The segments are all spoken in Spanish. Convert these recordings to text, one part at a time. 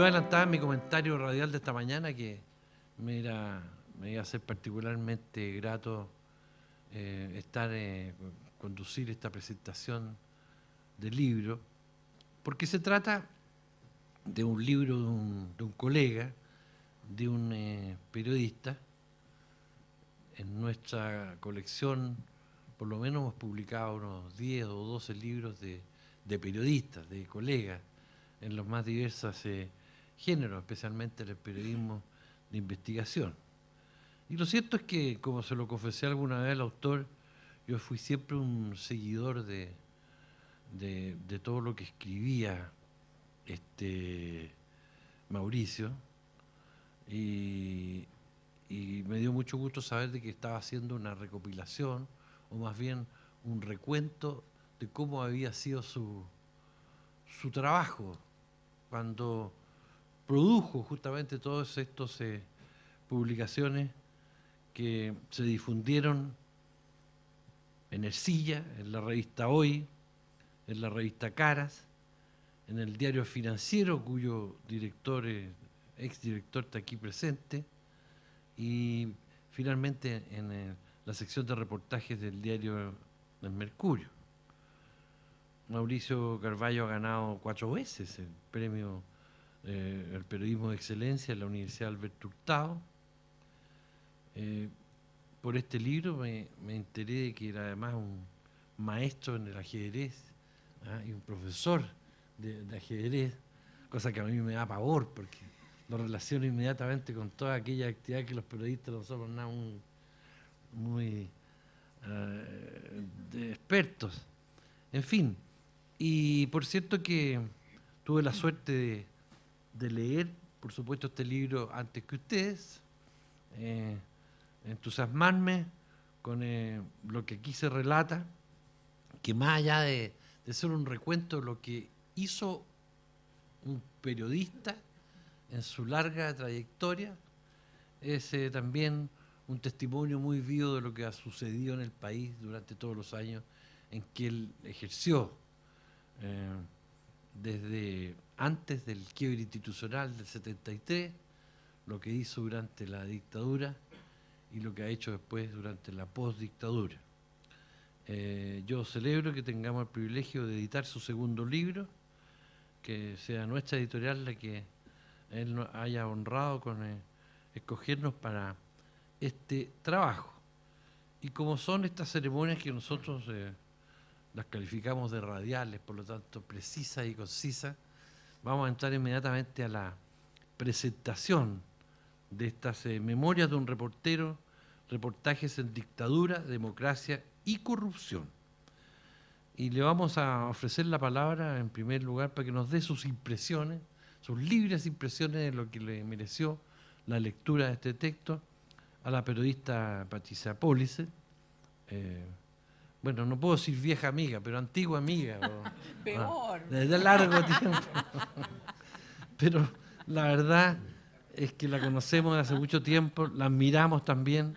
Yo adelantaba mi comentario radial de esta mañana que me, me iba a ser particularmente grato eh, estar, eh, conducir esta presentación del libro, porque se trata de un libro de un, colega, de un eh, periodista. En nuestra colección, por lo menos hemos publicado unos 10 o 12 libros de, periodistas, de colegas, en los más diversas género, especialmente en el periodismo de investigación. Y lo cierto es que, como se lo confesé alguna vez al autor, yo fui siempre un seguidor de, todo lo que escribía este, Mauricio y, me dio mucho gusto saber de que estaba haciendo una recopilación o más bien un recuento de cómo había sido su, su trabajo cuando produjo justamente todas estas eh, publicaciones que se difundieron en el Silla, en la revista Hoy, en la revista Caras, en el diario Financiero, cuyo director, exdirector está aquí presente, y finalmente en eh, la sección de reportajes del diario El Mercurio. Mauricio Carballo ha ganado cuatro veces el premio eh, el periodismo de excelencia en la Universidad Alberto Hurtado. Eh, por este libro me, enteré de que era además un maestro en el ajedrez ¿ah? y un profesor de, ajedrez, cosa que a mí me da pavor porque lo relaciono inmediatamente con toda aquella actividad que los periodistas no son nada muy, eh, expertos. En fin, y por cierto que tuve la suerte de, de leer, por supuesto, este libro antes que ustedes, eh, entusiasmarme con eh, lo que aquí se relata, que más allá de, ser un recuento de lo que hizo un periodista en su larga trayectoria, es eh, también un testimonio muy vivo de lo que ha sucedido en el país durante todos los años en que él ejerció desde antes del quiebre institucional del 73, lo que hizo durante la dictadura y lo que ha hecho después durante la postdictadura. Eh, yo celebro que tengamos el privilegio de editar su segundo libro, que sea nuestra editorial la que él haya honrado con eh, escogernos para este trabajo. Y como son estas ceremonias que nosotros... Eh, las calificamos de radiales, por lo tanto precisas y concisas, vamos a entrar inmediatamente a la presentación de estas eh, memorias de un reportero, reportajes en dictadura, democracia y corrupción. Y le vamos a ofrecer la palabra en primer lugar para que nos dé sus impresiones, sus libres impresiones de lo que le mereció la lectura de este texto a la periodista Patricia Pólice. Eh, bueno, no puedo decir vieja amiga, pero antigua amiga. Peor. Ah, desde largo tiempo. pero la verdad es que la conocemos desde hace mucho tiempo, la admiramos también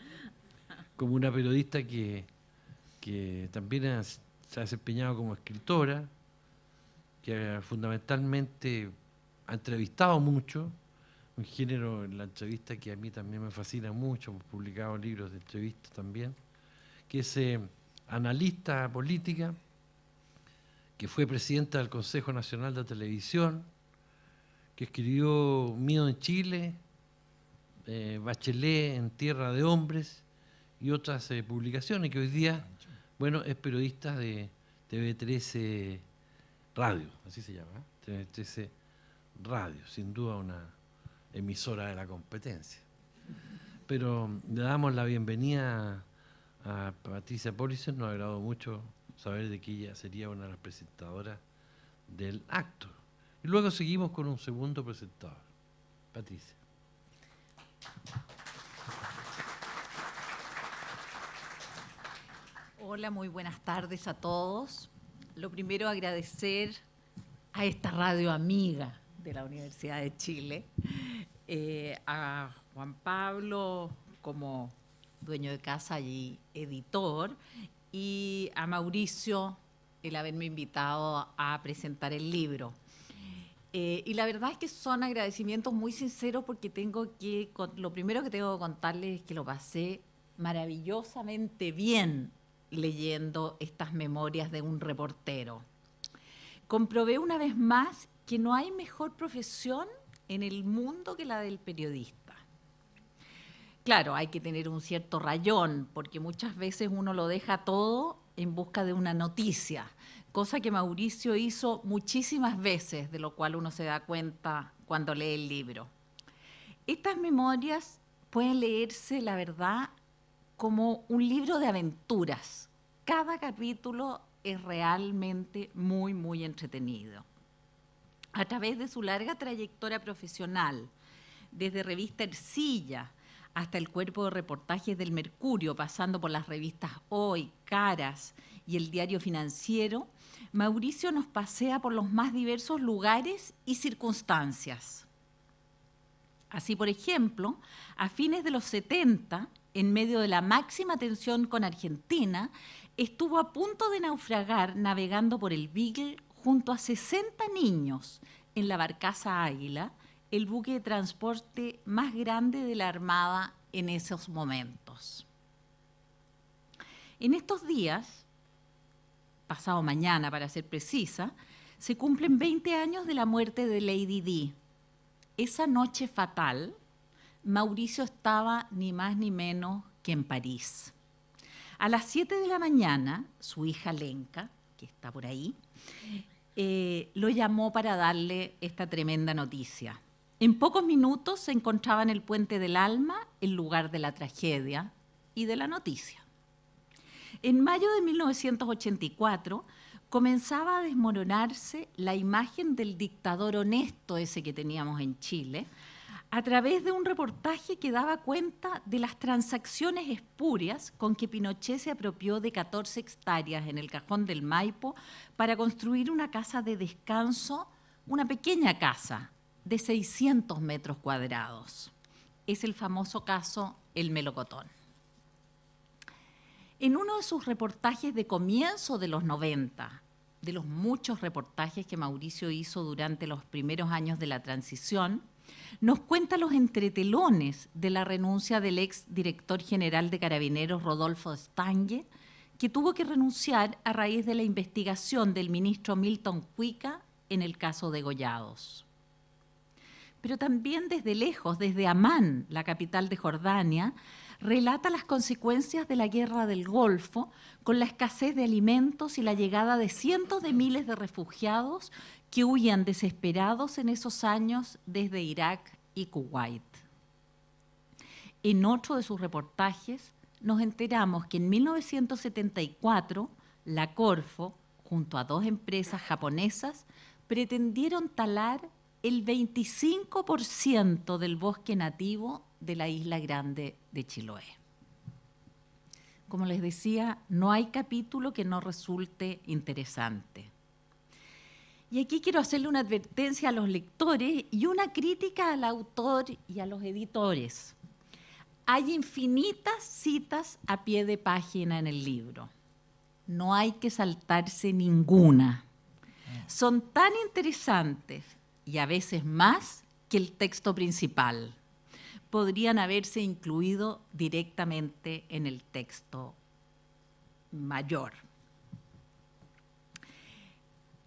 como una periodista que, también se ha desempeñado como escritora, que fundamentalmente ha entrevistado mucho, un género en la entrevista que a mí también me fascina mucho, hemos publicado libros de entrevistas también, que es... Eh, analista política, que fue presidenta del Consejo Nacional de Televisión, que escribió Mío en Chile, eh, Bachelet en Tierra de Hombres y otras eh, publicaciones, que hoy día, bueno, es periodista de TV13 Radio, así se llama, ¿eh? tv TV13 Radio, sin duda una emisora de la competencia. Pero le damos la bienvenida a Patricia Polisen nos agradado mucho saber de que ella sería una de las presentadoras del acto. Y luego seguimos con un segundo presentador. Patricia. Hola, muy buenas tardes a todos. Lo primero agradecer a esta radio amiga de la Universidad de Chile, eh, a Juan Pablo como dueño de casa y editor, y a Mauricio el haberme invitado a presentar el libro. Eh, y la verdad es que son agradecimientos muy sinceros porque tengo que, lo primero que tengo que contarles es que lo pasé maravillosamente bien leyendo estas memorias de un reportero. Comprobé una vez más que no hay mejor profesión en el mundo que la del periodista. Claro, hay que tener un cierto rayón, porque muchas veces uno lo deja todo en busca de una noticia, cosa que Mauricio hizo muchísimas veces, de lo cual uno se da cuenta cuando lee el libro. Estas memorias pueden leerse, la verdad, como un libro de aventuras. Cada capítulo es realmente muy, muy entretenido. A través de su larga trayectoria profesional, desde revista Ercilla, hasta el cuerpo de reportajes del Mercurio, pasando por las revistas Hoy, Caras y el diario financiero, Mauricio nos pasea por los más diversos lugares y circunstancias. Así, por ejemplo, a fines de los 70, en medio de la máxima tensión con Argentina, estuvo a punto de naufragar navegando por el Beagle junto a 60 niños en la barcaza Águila, el buque de transporte más grande de la Armada en esos momentos. En estos días, pasado mañana para ser precisa, se cumplen 20 años de la muerte de Lady D. Esa noche fatal, Mauricio estaba ni más ni menos que en París. A las 7 de la mañana, su hija Lenka, que está por ahí, eh, lo llamó para darle esta tremenda noticia. En pocos minutos se encontraba en el puente del alma, el lugar de la tragedia y de la noticia. En mayo de 1984 comenzaba a desmoronarse la imagen del dictador honesto ese que teníamos en Chile, a través de un reportaje que daba cuenta de las transacciones espurias con que Pinochet se apropió de 14 hectáreas en el cajón del Maipo para construir una casa de descanso, una pequeña casa de 600 metros cuadrados. Es el famoso caso El Melocotón. En uno de sus reportajes de comienzo de los 90, de los muchos reportajes que Mauricio hizo durante los primeros años de la transición, nos cuenta los entretelones de la renuncia del ex director general de Carabineros, Rodolfo Stange, que tuvo que renunciar a raíz de la investigación del ministro Milton Cuica en el caso de Gollados pero también desde lejos, desde Amán, la capital de Jordania, relata las consecuencias de la guerra del Golfo, con la escasez de alimentos y la llegada de cientos de miles de refugiados que huían desesperados en esos años desde Irak y Kuwait. En otro de sus reportajes nos enteramos que en 1974 la Corfo, junto a dos empresas japonesas, pretendieron talar el 25% del bosque nativo de la isla grande de Chiloé. Como les decía, no hay capítulo que no resulte interesante. Y aquí quiero hacerle una advertencia a los lectores y una crítica al autor y a los editores. Hay infinitas citas a pie de página en el libro. No hay que saltarse ninguna. Ah. Son tan interesantes y a veces más que el texto principal. Podrían haberse incluido directamente en el texto mayor.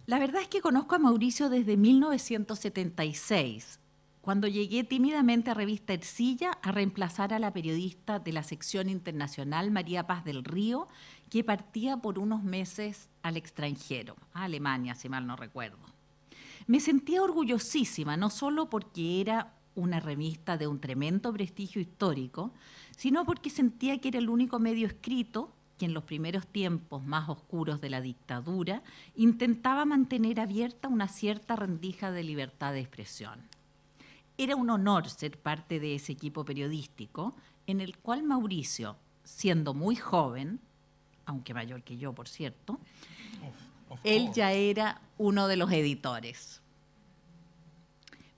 La verdad es que conozco a Mauricio desde 1976, cuando llegué tímidamente a Revista Ercilla a reemplazar a la periodista de la sección internacional María Paz del Río, que partía por unos meses al extranjero, a Alemania, si mal no recuerdo. Me sentía orgullosísima, no solo porque era una revista de un tremendo prestigio histórico, sino porque sentía que era el único medio escrito que en los primeros tiempos más oscuros de la dictadura intentaba mantener abierta una cierta rendija de libertad de expresión. Era un honor ser parte de ese equipo periodístico en el cual Mauricio, siendo muy joven, aunque mayor que yo por cierto, él ya era uno de los editores.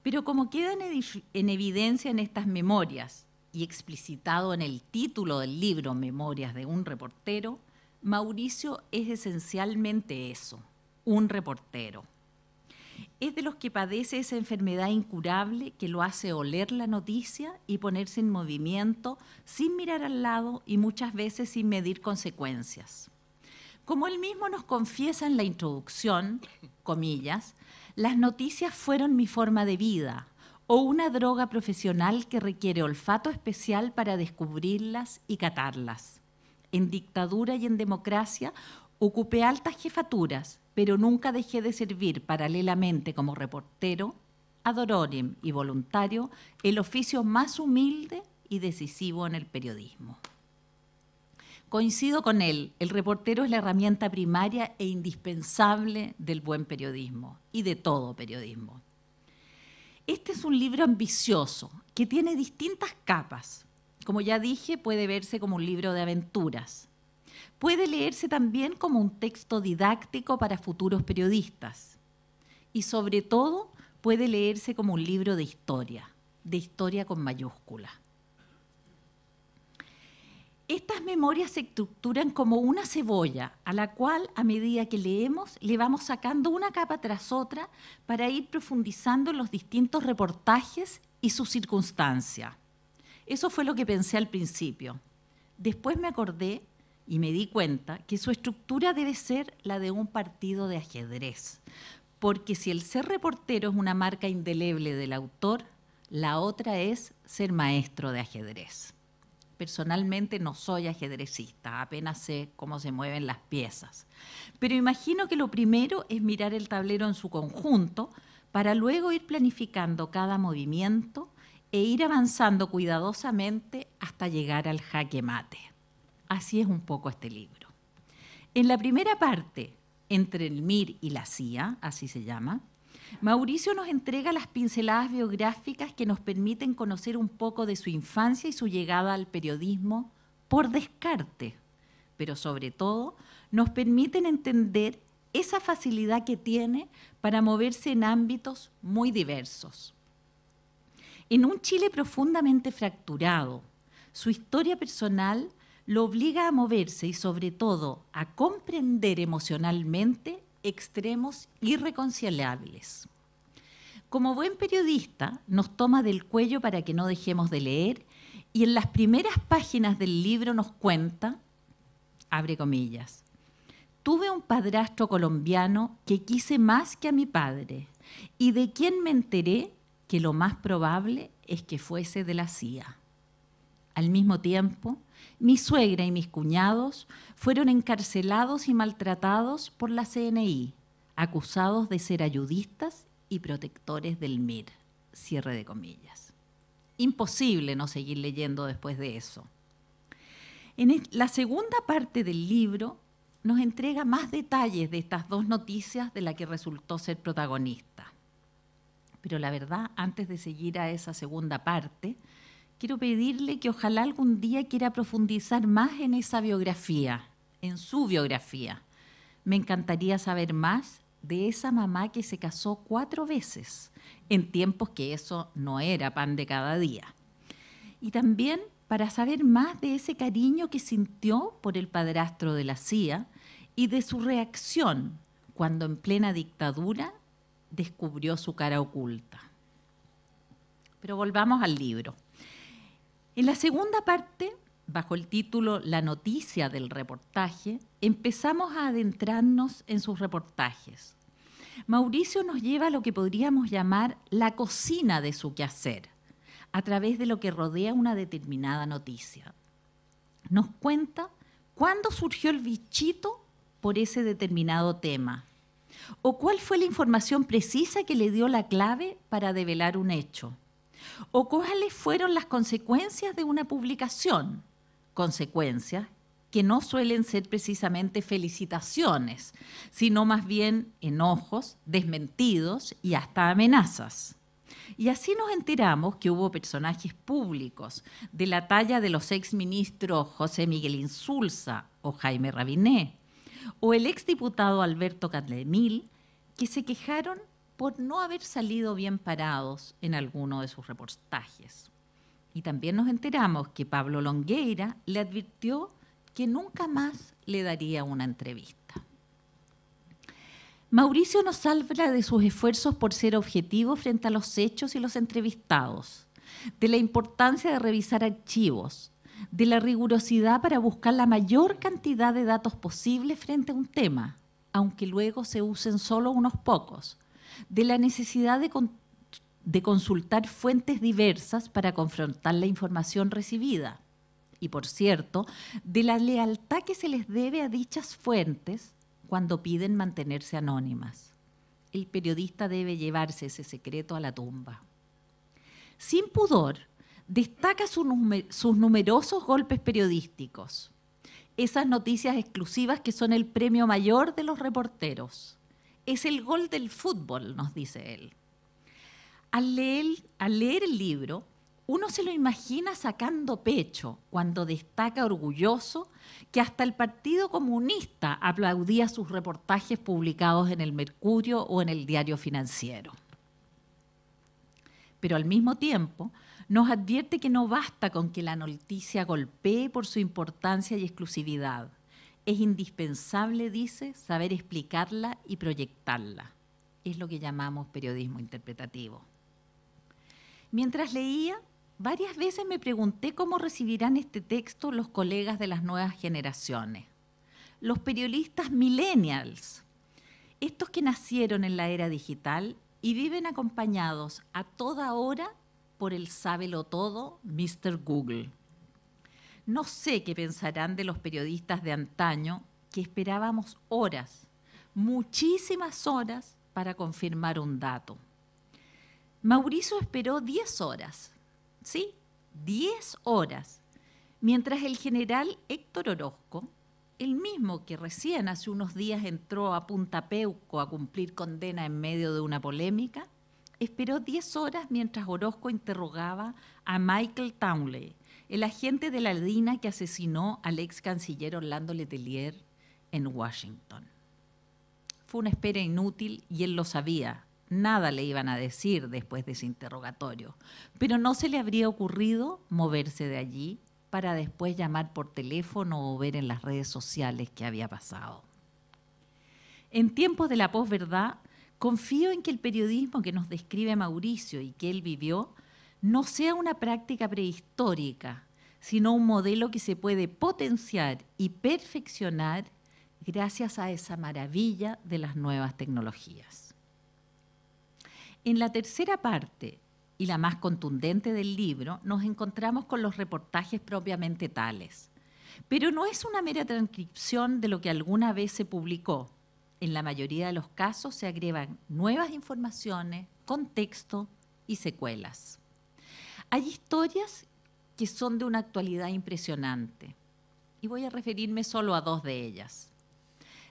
Pero como queda en, evidencia en estas memorias y explicitado en el título del libro Memorias de un reportero, Mauricio es esencialmente eso, un reportero. Es de los que padece esa enfermedad incurable que lo hace oler la noticia y ponerse en movimiento sin mirar al lado y muchas veces sin medir consecuencias. Como él mismo nos confiesa en la introducción, comillas, las noticias fueron mi forma de vida o una droga profesional que requiere olfato especial para descubrirlas y catarlas. En dictadura y en democracia ocupé altas jefaturas, pero nunca dejé de servir paralelamente como reportero, adororem y voluntario, el oficio más humilde y decisivo en el periodismo. Coincido con él, el reportero es la herramienta primaria e indispensable del buen periodismo y de todo periodismo. Este es un libro ambicioso que tiene distintas capas. Como ya dije, puede verse como un libro de aventuras. Puede leerse también como un texto didáctico para futuros periodistas. Y sobre todo, puede leerse como un libro de historia, de historia con mayúscula. Estas memorias se estructuran como una cebolla a la cual a medida que leemos le vamos sacando una capa tras otra para ir profundizando en los distintos reportajes y su circunstancia. Eso fue lo que pensé al principio. Después me acordé y me di cuenta que su estructura debe ser la de un partido de ajedrez, porque si el ser reportero es una marca indeleble del autor, la otra es ser maestro de ajedrez personalmente no soy ajedrecista, apenas sé cómo se mueven las piezas. Pero imagino que lo primero es mirar el tablero en su conjunto para luego ir planificando cada movimiento e ir avanzando cuidadosamente hasta llegar al jaque mate. Así es un poco este libro. En la primera parte, entre el MIR y la CIA, así se llama, Mauricio nos entrega las pinceladas biográficas que nos permiten conocer un poco de su infancia y su llegada al periodismo por descarte, pero sobre todo nos permiten entender esa facilidad que tiene para moverse en ámbitos muy diversos. En un Chile profundamente fracturado, su historia personal lo obliga a moverse y sobre todo a comprender emocionalmente extremos irreconciliables. Como buen periodista, nos toma del cuello para que no dejemos de leer y en las primeras páginas del libro nos cuenta, abre comillas, tuve un padrastro colombiano que quise más que a mi padre y de quien me enteré que lo más probable es que fuese de la CIA. Al mismo tiempo, mi suegra y mis cuñados fueron encarcelados y maltratados por la CNI, acusados de ser ayudistas y protectores del MIR. Cierre de comillas. Imposible no seguir leyendo después de eso. En la segunda parte del libro nos entrega más detalles de estas dos noticias de la que resultó ser protagonista. Pero la verdad, antes de seguir a esa segunda parte, quiero pedirle que ojalá algún día quiera profundizar más en esa biografía, en su biografía. Me encantaría saber más de esa mamá que se casó cuatro veces, en tiempos que eso no era pan de cada día. Y también para saber más de ese cariño que sintió por el padrastro de la CIA y de su reacción cuando en plena dictadura descubrió su cara oculta. Pero volvamos al libro. En la segunda parte, bajo el título La noticia del reportaje, empezamos a adentrarnos en sus reportajes. Mauricio nos lleva a lo que podríamos llamar la cocina de su quehacer, a través de lo que rodea una determinada noticia. Nos cuenta cuándo surgió el bichito por ese determinado tema, o cuál fue la información precisa que le dio la clave para develar un hecho o cuáles fueron las consecuencias de una publicación, consecuencias que no suelen ser precisamente felicitaciones, sino más bien enojos, desmentidos y hasta amenazas. Y así nos enteramos que hubo personajes públicos de la talla de los exministros José Miguel Insulza o Jaime Rabiné, o el exdiputado Alberto Catlemil, que se quejaron por no haber salido bien parados en alguno de sus reportajes. Y también nos enteramos que Pablo Longueira le advirtió que nunca más le daría una entrevista. Mauricio nos habla de sus esfuerzos por ser objetivo frente a los hechos y los entrevistados, de la importancia de revisar archivos, de la rigurosidad para buscar la mayor cantidad de datos posible frente a un tema, aunque luego se usen solo unos pocos, de la necesidad de, consultar fuentes diversas para confrontar la información recibida y, por cierto, de la lealtad que se les debe a dichas fuentes cuando piden mantenerse anónimas. El periodista debe llevarse ese secreto a la tumba. Sin pudor, destaca sus numerosos golpes periodísticos, esas noticias exclusivas que son el premio mayor de los reporteros es el gol del fútbol, nos dice él. Al leer, el libro, uno se lo imagina sacando pecho cuando destaca orgulloso que hasta el Partido Comunista aplaudía sus reportajes publicados en el Mercurio o en el Diario Financiero. Pero al mismo tiempo nos advierte que no basta con que la noticia golpee por su importancia y exclusividad. Es indispensable, dice, saber explicarla y proyectarla. Es lo que llamamos periodismo interpretativo. Mientras leía, varias veces me pregunté cómo recibirán este texto los colegas de las nuevas generaciones, los periodistas millennials, estos que nacieron en la era digital y viven acompañados a toda hora por el sábelo todo, Mr. Google. No sé qué pensarán de los periodistas de antaño que esperábamos horas, muchísimas horas, para confirmar un dato. Mauricio esperó 10 horas, ¿sí? 10 horas, mientras el general Héctor Orozco, el mismo que recién hace unos días entró a Punta Peuco a cumplir condena en medio de una polémica, esperó 10 horas mientras Orozco interrogaba a Michael Townley, el agente de la aldina que asesinó al ex canciller Orlando Letelier en Washington. Fue una espera inútil y él lo sabía. Nada le iban a decir después de ese interrogatorio, pero no se le habría ocurrido moverse de allí para después llamar por teléfono o ver en las redes sociales qué había pasado. En tiempos de la posverdad, confío en que el periodismo que nos describe Mauricio y que él vivió no sea una práctica prehistórica, sino un modelo que se puede potenciar y perfeccionar gracias a esa maravilla de las nuevas tecnologías. En la tercera parte, y la más contundente del libro, nos encontramos con los reportajes propiamente tales. Pero no es una mera transcripción de lo que alguna vez se publicó. En la mayoría de los casos se agregan nuevas informaciones, contexto y secuelas. Hay historias que son de una actualidad impresionante y voy a referirme solo a dos de ellas.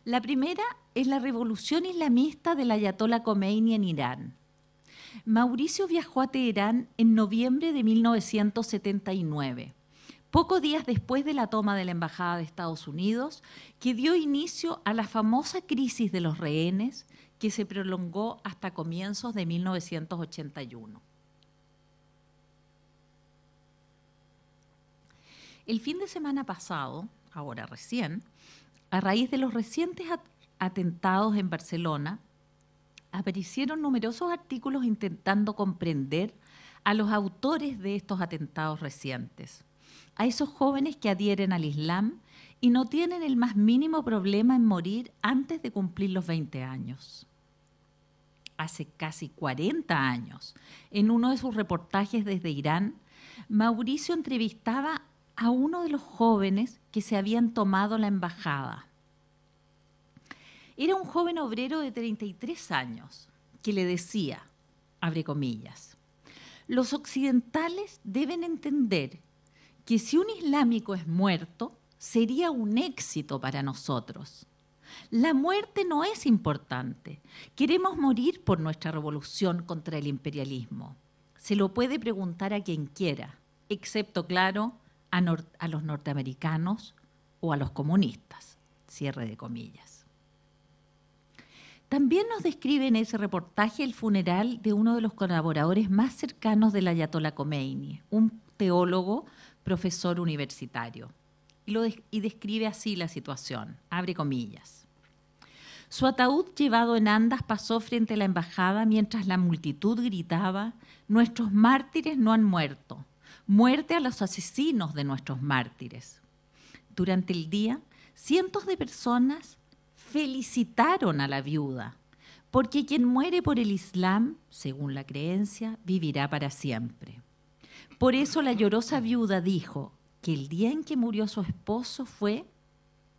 La primera es la revolución islamista del Ayatollah Khomeini en Irán. Mauricio viajó a Teherán en noviembre de 1979, pocos días después de la toma de la Embajada de Estados Unidos, que dio inicio a la famosa crisis de los rehenes que se prolongó hasta comienzos de 1981. El fin de semana pasado, ahora recién, a raíz de los recientes atentados en Barcelona, aparecieron numerosos artículos intentando comprender a los autores de estos atentados recientes, a esos jóvenes que adhieren al Islam y no tienen el más mínimo problema en morir antes de cumplir los 20 años. Hace casi 40 años, en uno de sus reportajes desde Irán, Mauricio entrevistaba a uno de los jóvenes que se habían tomado la embajada. Era un joven obrero de 33 años que le decía, abre comillas, los occidentales deben entender que si un islámico es muerto, sería un éxito para nosotros. La muerte no es importante. Queremos morir por nuestra revolución contra el imperialismo. Se lo puede preguntar a quien quiera, excepto, claro, a, los norteamericanos o a los comunistas. Cierre de comillas. También nos describe en ese reportaje el funeral de uno de los colaboradores más cercanos del Ayatollah Khomeini, un teólogo, profesor universitario. Y, y describe así la situación, abre comillas. Su ataúd llevado en andas pasó frente a la embajada mientras la multitud gritaba, nuestros mártires no han muerto, muerte a los asesinos de nuestros mártires. Durante el día, cientos de personas felicitaron a la viuda, porque quien muere por el Islam, según la creencia, vivirá para siempre. Por eso la llorosa viuda dijo que el día en que murió su esposo fue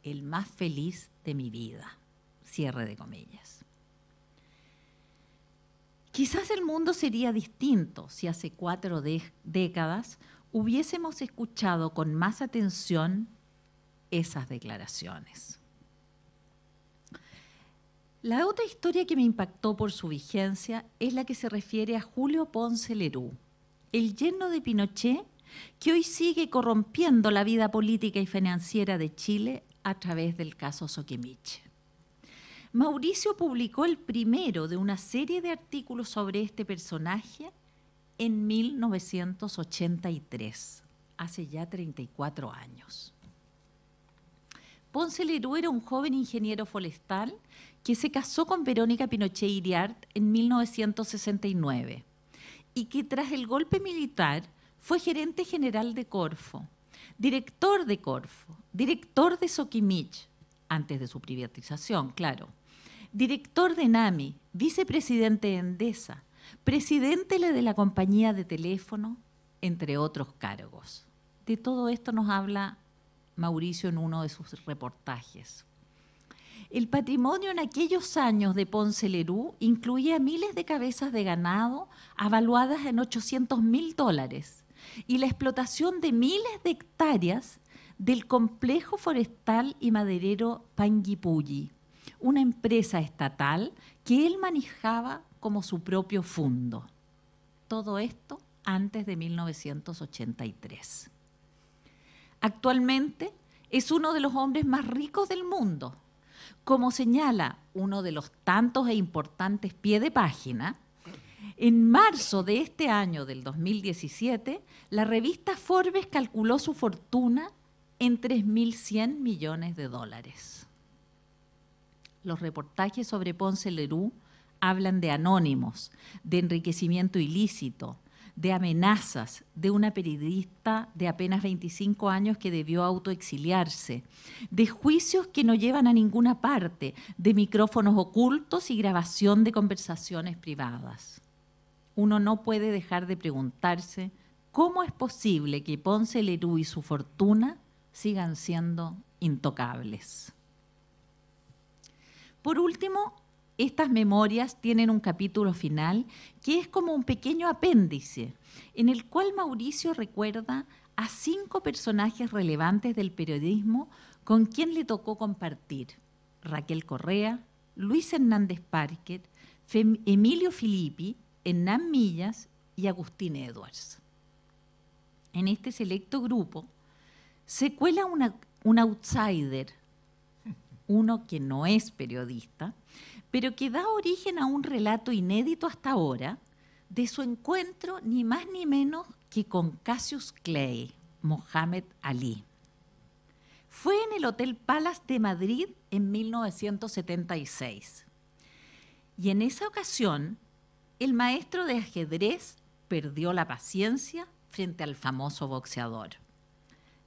el más feliz de mi vida. Cierre de comillas. Quizás el mundo sería distinto si hace cuatro décadas hubiésemos escuchado con más atención esas declaraciones. La otra historia que me impactó por su vigencia es la que se refiere a Julio Ponce Lerú, el yerno de Pinochet que hoy sigue corrompiendo la vida política y financiera de Chile a través del caso Soquemiche. Mauricio publicó el primero de una serie de artículos sobre este personaje en 1983, hace ya 34 años. Ponce Lerú era un joven ingeniero forestal que se casó con Verónica Pinochet Iriart en 1969 y que tras el golpe militar fue gerente general de Corfo, director de Corfo, director de Soquimich, antes de su privatización, claro director de NAMI, vicepresidente de Endesa, presidente de la compañía de teléfono, entre otros cargos. De todo esto nos habla Mauricio en uno de sus reportajes. El patrimonio en aquellos años de Ponce Lerú incluía miles de cabezas de ganado avaluadas en 800 mil dólares y la explotación de miles de hectáreas del complejo forestal y maderero Panguipulli una empresa estatal que él manejaba como su propio fondo. Todo esto antes de 1983. Actualmente es uno de los hombres más ricos del mundo. Como señala uno de los tantos e importantes pie de página, en marzo de este año del 2017, la revista Forbes calculó su fortuna en 3.100 millones de dólares los reportajes sobre Ponce Leroux hablan de anónimos, de enriquecimiento ilícito, de amenazas de una periodista de apenas 25 años que debió autoexiliarse, de juicios que no llevan a ninguna parte, de micrófonos ocultos y grabación de conversaciones privadas. Uno no puede dejar de preguntarse cómo es posible que Ponce Leroux y su fortuna sigan siendo intocables. Por último, estas memorias tienen un capítulo final que es como un pequeño apéndice en el cual Mauricio recuerda a cinco personajes relevantes del periodismo con quien le tocó compartir. Raquel Correa, Luis Hernández Parker, Emilio Filippi, Hernán Millas y Agustín Edwards. En este selecto grupo se cuela un outsider uno que no es periodista, pero que da origen a un relato inédito hasta ahora de su encuentro ni más ni menos que con Cassius Clay, Mohamed Ali. Fue en el Hotel Palace de Madrid en 1976. Y en esa ocasión, el maestro de ajedrez perdió la paciencia frente al famoso boxeador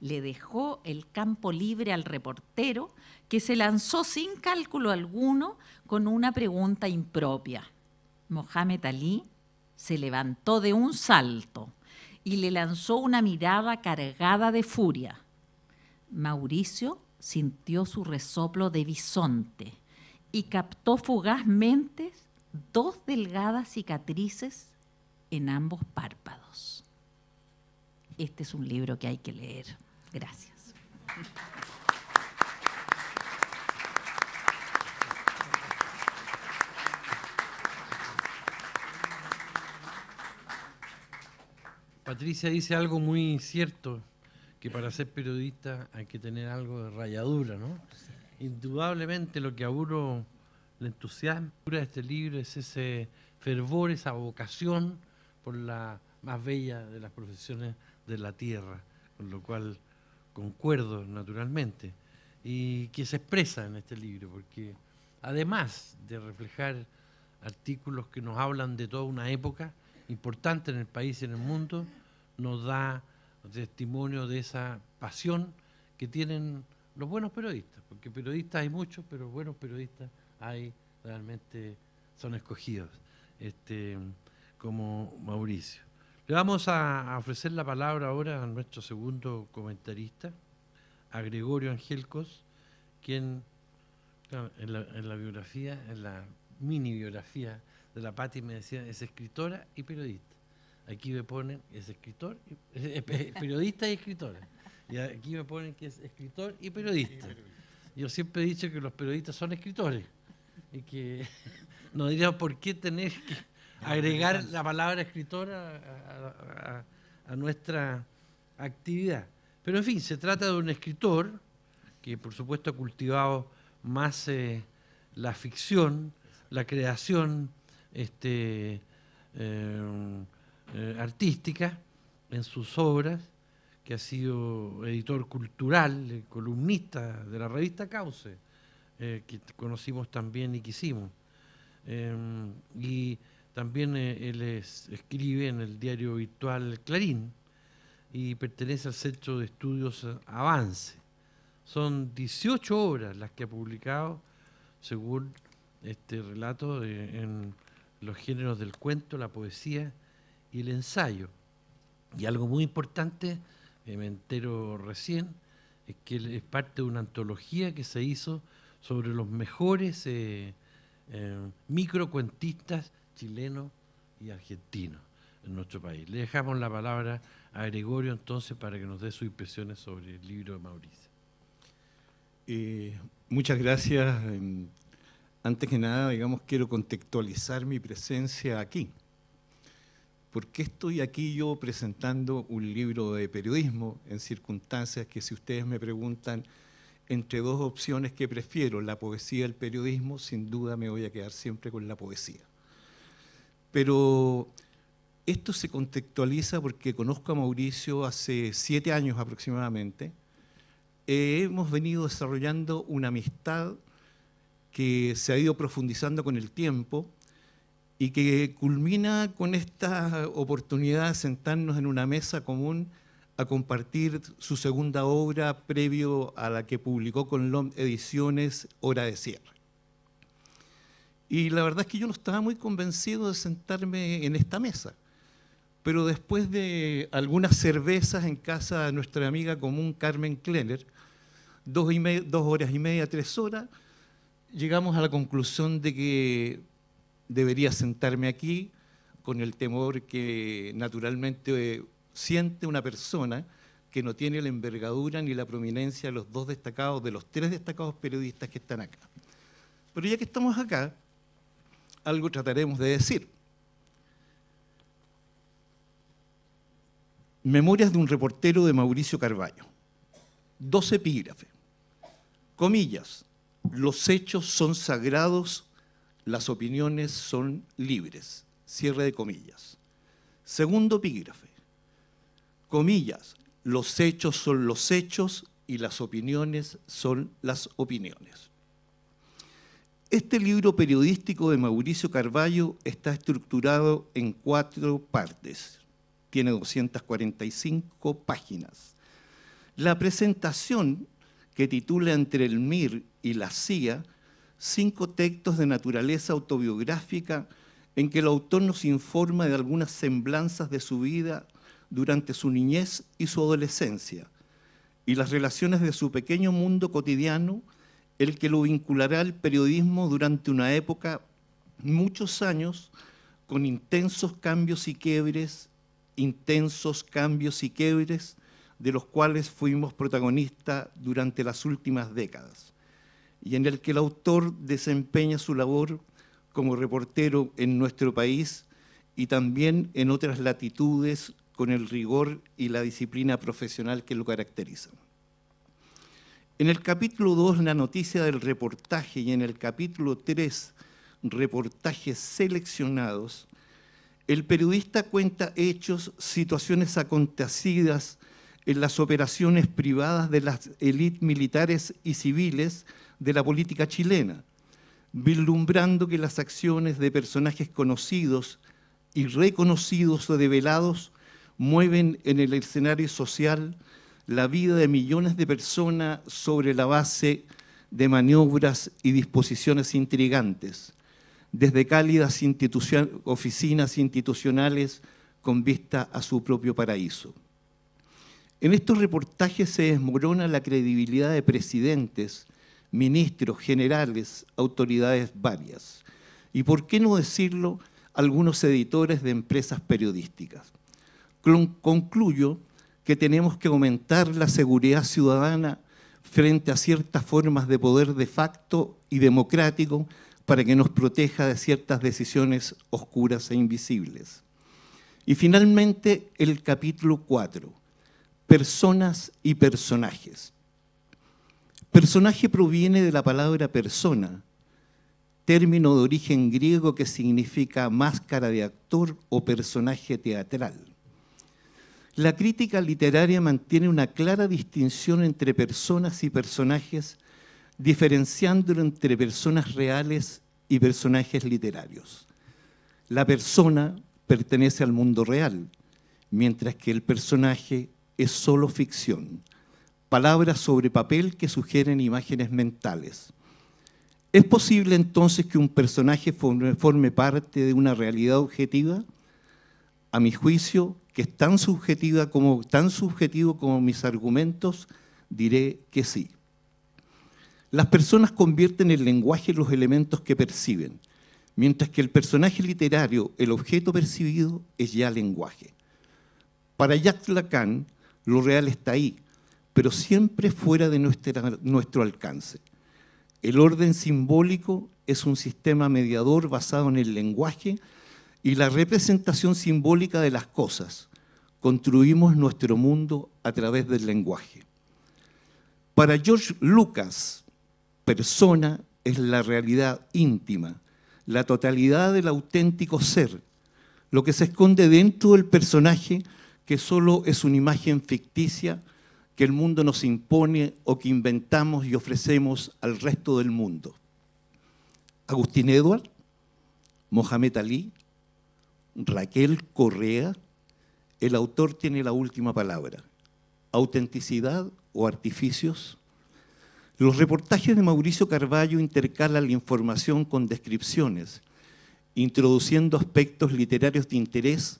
le dejó el campo libre al reportero, que se lanzó sin cálculo alguno con una pregunta impropia. Mohamed Ali se levantó de un salto y le lanzó una mirada cargada de furia. Mauricio sintió su resoplo de bisonte y captó fugazmente dos delgadas cicatrices en ambos párpados. Este es un libro que hay que leer. Gracias. Patricia dice algo muy cierto, que para ser periodista hay que tener algo de rayadura, ¿no? Indudablemente lo que auguro la entusiasmo de este libro es ese fervor, esa vocación por la más bella de las profesiones de la tierra, con lo cual concuerdo naturalmente, y que se expresa en este libro, porque además de reflejar artículos que nos hablan de toda una época importante en el país y en el mundo, nos da testimonio de esa pasión que tienen los buenos periodistas, porque periodistas hay muchos, pero buenos periodistas hay realmente, son escogidos, este, como Mauricio. Le vamos a ofrecer la palabra ahora a nuestro segundo comentarista, a Gregorio Angelcos, quien en la, biografía, en la mini biografía de la Pati me decía, es escritora y periodista. Aquí me ponen, es escritor, eh, eh, periodista y escritora. Y aquí me ponen que es escritor y periodista. Yo siempre he dicho que los periodistas son escritores y que no diría por qué tener que agregar la palabra escritor a, nuestra actividad. Pero en fin, se trata de un escritor que por supuesto ha cultivado más eh, la ficción, la creación este, eh, eh, artística en sus obras, que ha sido editor cultural, columnista de la revista Cauce, que conocimos también y quisimos. Em, y también eh, él escribe en el diario virtual Clarín y pertenece al Centro de Estudios Avance. Son 18 obras las que ha publicado, según este relato, en los géneros del cuento, la poesía y el ensayo. Y algo muy importante, eh, me entero recién, es que es parte de una antología que se hizo sobre los mejores eh, microcuentistas chileno y argentino en nuestro país. Le dejamos la palabra a Gregorio entonces para que nos dé sus impresiones sobre el libro de Mauricio. Eh, muchas gracias. Em, antes que nada, digamos, quiero contextualizar mi presencia aquí. ¿Por qué estoy aquí yo presentando un libro de periodismo en circunstancias que si ustedes me preguntan entre dos opciones que prefiero, la poesía y el periodismo, sin duda me voy a quedar siempre con la poesía. Pero esto se contextualiza porque conozco a Mauricio hace siete años aproximadamente. Eh, hemos venido desarrollando una amistad que se ha ido profundizando con el tiempo y que culmina con esta oportunidad de sentarnos en una mesa común a compartir su segunda obra previo a la que publicó con LOM Ediciones, Hora de Cierre. Y la verdad es que yo no estaba muy convencido de sentarme en esta mesa. Pero después de algunas cervezas en casa de nuestra amiga común Carmen Klenner, dos, horas y media, tres horas, llegamos a la conclusión de que debería sentarme aquí con el temor que naturalmente siente una persona que no tiene la envergadura ni la prominencia de los dos destacados, de los tres destacados periodistas que están acá. Pero ya que estamos acá, algo trataremos de decir. Memorias de un reportero de Mauricio Carballo. Dos epígrafes. Comillas. Los hechos son sagrados, las opiniones son libres. Cierre de comillas. Segundo epígrafe. Comillas. Los hechos son los hechos y las opiniones son las opiniones. Este libro periodístico de Mauricio Carballo está estructurado en cuatro partes. Tiene 245 páginas. La presentación, que titula Entre el MIR y la CIA, cinco textos de naturaleza autobiográfica en que el autor nos informa de algunas semblanzas de su vida durante su niñez y su adolescencia, y las relaciones de su pequeño mundo cotidiano el que lo vinculará al periodismo durante una época, muchos años, con intensos cambios y quiebres, intensos cambios y quiebres de los cuales fuimos protagonistas durante las últimas décadas, y en el que el autor desempeña su labor como reportero en nuestro país y también en otras latitudes con el rigor y la disciplina profesional que lo caracterizan. En el capítulo 2, la noticia del reportaje, y en el capítulo 3, reportajes seleccionados, el periodista cuenta hechos, situaciones acontecidas en las operaciones privadas de las élites militares y civiles de la política chilena, vislumbrando que las acciones de personajes conocidos y reconocidos o develados mueven en el escenario social la vida de millones de personas sobre la base de maniobras y disposiciones intrigantes, desde cálidas oficinas institucionales con vista a su propio paraíso. En estos reportajes se desmorona la credibilidad de presidentes, ministros, generales, autoridades varias. Y por qué no decirlo, algunos editores de empresas periodísticas. Concluyo que tenemos que aumentar la seguridad ciudadana frente a ciertas formas de poder de facto y democrático para que nos proteja de ciertas decisiones oscuras e invisibles. Y finalmente el capítulo 4, personas y personajes. Personaje proviene de la palabra persona, término de origen griego que significa máscara de actor o personaje teatral. La crítica literaria mantiene una clara distinción entre personas y personajes, diferenciándolo entre personas reales y personajes literarios. La persona pertenece al mundo real, mientras que el personaje es solo ficción, palabras sobre papel que sugieren imágenes mentales. ¿Es posible entonces que un personaje forme, forme parte de una realidad objetiva? A mi juicio, que es tan subjetiva como tan subjetivo como mis argumentos, diré que sí. Las personas convierten el lenguaje en los elementos que perciben, mientras que el personaje literario, el objeto percibido, es ya lenguaje. Para Jacques Lacan, lo real está ahí, pero siempre fuera de nuestro alcance. El orden simbólico es un sistema mediador basado en el lenguaje y la representación simbólica de las cosas. Construimos nuestro mundo a través del lenguaje. Para George Lucas, persona es la realidad íntima, la totalidad del auténtico ser, lo que se esconde dentro del personaje que solo es una imagen ficticia que el mundo nos impone o que inventamos y ofrecemos al resto del mundo. Agustín Edward, Mohamed Ali, Raquel Correa, el autor tiene la última palabra. Autenticidad o artificios. Los reportajes de Mauricio Carballo intercalan la información con descripciones, introduciendo aspectos literarios de interés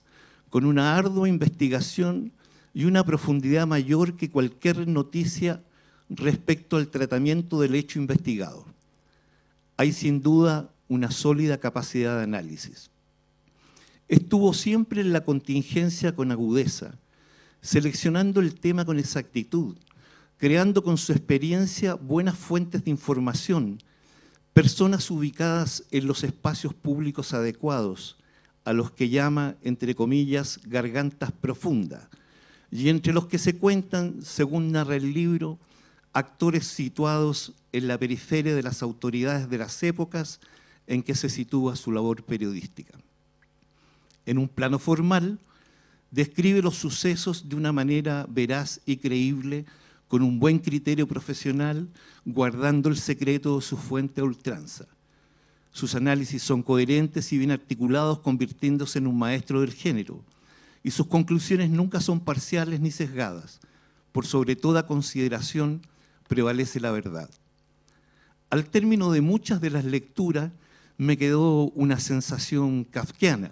con una ardua investigación y una profundidad mayor que cualquier noticia respecto al tratamiento del hecho investigado. Hay sin duda una sólida capacidad de análisis. Estuvo siempre en la contingencia con agudeza, seleccionando el tema con exactitud, creando con su experiencia buenas fuentes de información, personas ubicadas en los espacios públicos adecuados, a los que llama, entre comillas, gargantas profundas, y entre los que se cuentan, según narra el libro, actores situados en la periferia de las autoridades de las épocas en que se sitúa su labor periodística en un plano formal, describe los sucesos de una manera veraz y creíble, con un buen criterio profesional, guardando el secreto de su fuente a ultranza. Sus análisis son coherentes y bien articulados, convirtiéndose en un maestro del género, y sus conclusiones nunca son parciales ni sesgadas. Por sobre toda consideración prevalece la verdad. Al término de muchas de las lecturas me quedó una sensación kafkiana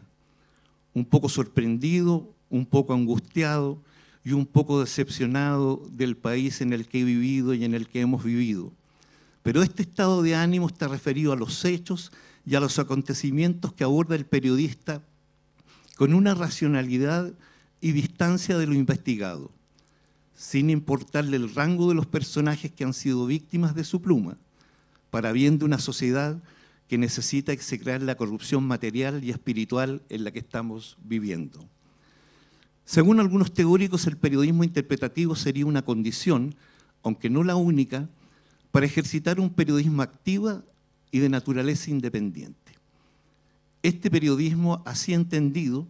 un poco sorprendido, un poco angustiado y un poco decepcionado del país en el que he vivido y en el que hemos vivido. Pero este estado de ánimo está referido a los hechos y a los acontecimientos que aborda el periodista con una racionalidad y distancia de lo investigado, sin importarle el rango de los personajes que han sido víctimas de su pluma, para bien de una sociedad que necesita execrar la corrupción material y espiritual en la que estamos viviendo. Según algunos teóricos, el periodismo interpretativo sería una condición, aunque no la única, para ejercitar un periodismo activo y de naturaleza independiente. Este periodismo, así entendido,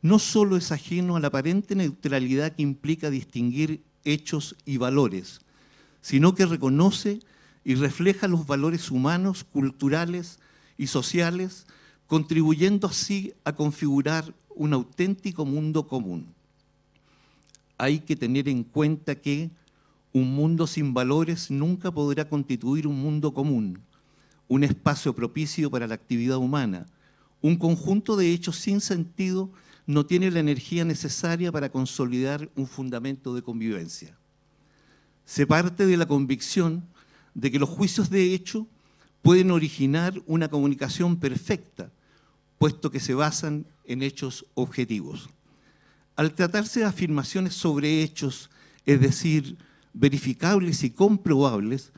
no solo es ajeno a la aparente neutralidad que implica distinguir hechos y valores, sino que reconoce y refleja los valores humanos, culturales y sociales, contribuyendo así a configurar un auténtico mundo común. Hay que tener en cuenta que un mundo sin valores nunca podrá constituir un mundo común, un espacio propicio para la actividad humana. Un conjunto de hechos sin sentido no tiene la energía necesaria para consolidar un fundamento de convivencia. Se parte de la convicción de que los juicios de hecho pueden originar una comunicación perfecta, puesto que se basan en hechos objetivos. Al tratarse de afirmaciones sobre hechos, es decir, verificables y comprobables,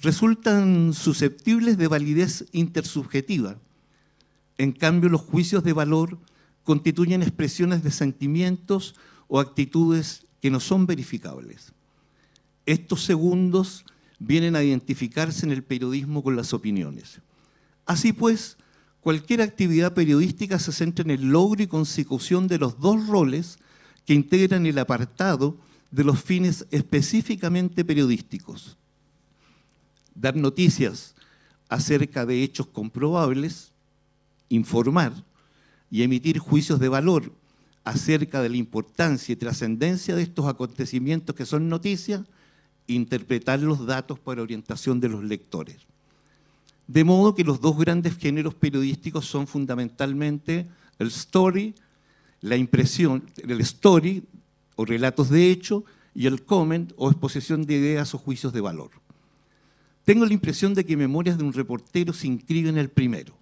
resultan susceptibles de validez intersubjetiva. En cambio, los juicios de valor constituyen expresiones de sentimientos o actitudes que no son verificables. Estos segundos vienen a identificarse en el periodismo con las opiniones. Así pues, cualquier actividad periodística se centra en el logro y consecución de los dos roles que integran el apartado de los fines específicamente periodísticos. Dar noticias acerca de hechos comprobables, informar y emitir juicios de valor acerca de la importancia y trascendencia de estos acontecimientos que son noticias interpretar los datos para orientación de los lectores. De modo que los dos grandes géneros periodísticos son fundamentalmente el story, la impresión, el story o relatos de hecho y el comment o exposición de ideas o juicios de valor. Tengo la impresión de que Memorias de un reportero se inscriben en el primero.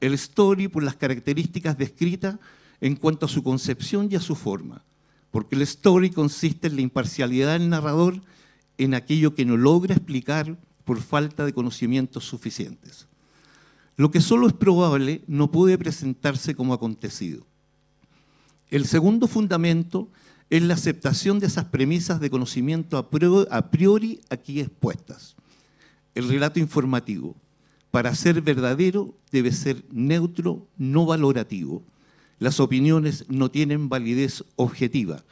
El story por las características descritas en cuanto a su concepción y a su forma, porque el story consiste en la imparcialidad del narrador en aquello que no logra explicar por falta de conocimientos suficientes. Lo que solo es probable no puede presentarse como acontecido. El segundo fundamento es la aceptación de esas premisas de conocimiento a priori aquí expuestas. El relato informativo, para ser verdadero, debe ser neutro, no valorativo. Las opiniones no tienen validez objetiva,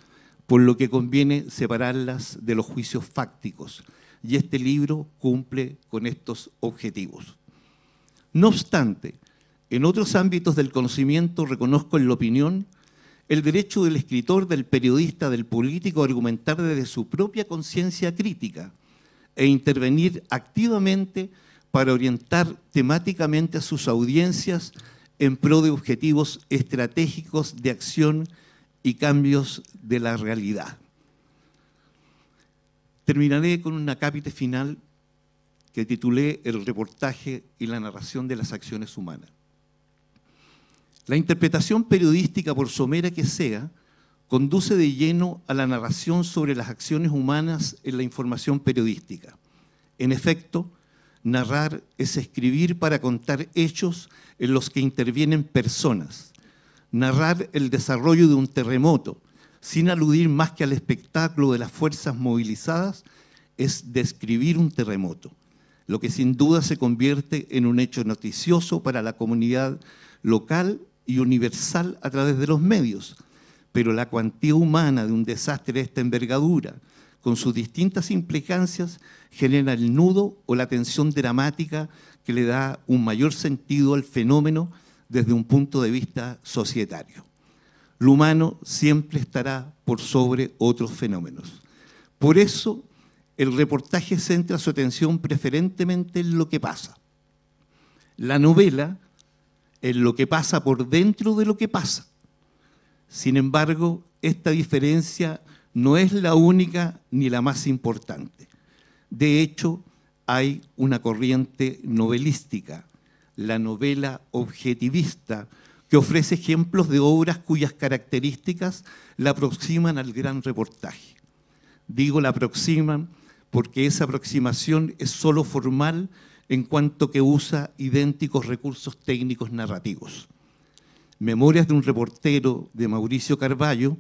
por lo que conviene separarlas de los juicios fácticos, y este libro cumple con estos objetivos. No obstante, en otros ámbitos del conocimiento reconozco en la opinión el derecho del escritor, del periodista, del político a argumentar desde su propia conciencia crítica e intervenir activamente para orientar temáticamente a sus audiencias en pro de objetivos estratégicos de acción y cambios de la realidad. Terminaré con un acápite final que titulé El reportaje y la narración de las acciones humanas. La interpretación periodística, por somera que sea, conduce de lleno a la narración sobre las acciones humanas en la información periodística. En efecto, narrar es escribir para contar hechos en los que intervienen personas narrar el desarrollo de un terremoto, sin aludir más que al espectáculo de las fuerzas movilizadas, es describir un terremoto, lo que sin duda se convierte en un hecho noticioso para la comunidad local y universal a través de los medios. Pero la cuantía humana de un desastre de esta envergadura, con sus distintas implicancias, genera el nudo o la tensión dramática que le da un mayor sentido al fenómeno desde un punto de vista societario. Lo humano siempre estará por sobre otros fenómenos. Por eso, el reportaje centra su atención preferentemente en lo que pasa. La novela en lo que pasa por dentro de lo que pasa. Sin embargo, esta diferencia no es la única ni la más importante. De hecho, hay una corriente novelística la novela objetivista, que ofrece ejemplos de obras cuyas características la aproximan al gran reportaje. Digo la aproximan porque esa aproximación es sólo formal en cuanto que usa idénticos recursos técnicos narrativos. Memorias de un reportero de Mauricio Carballo,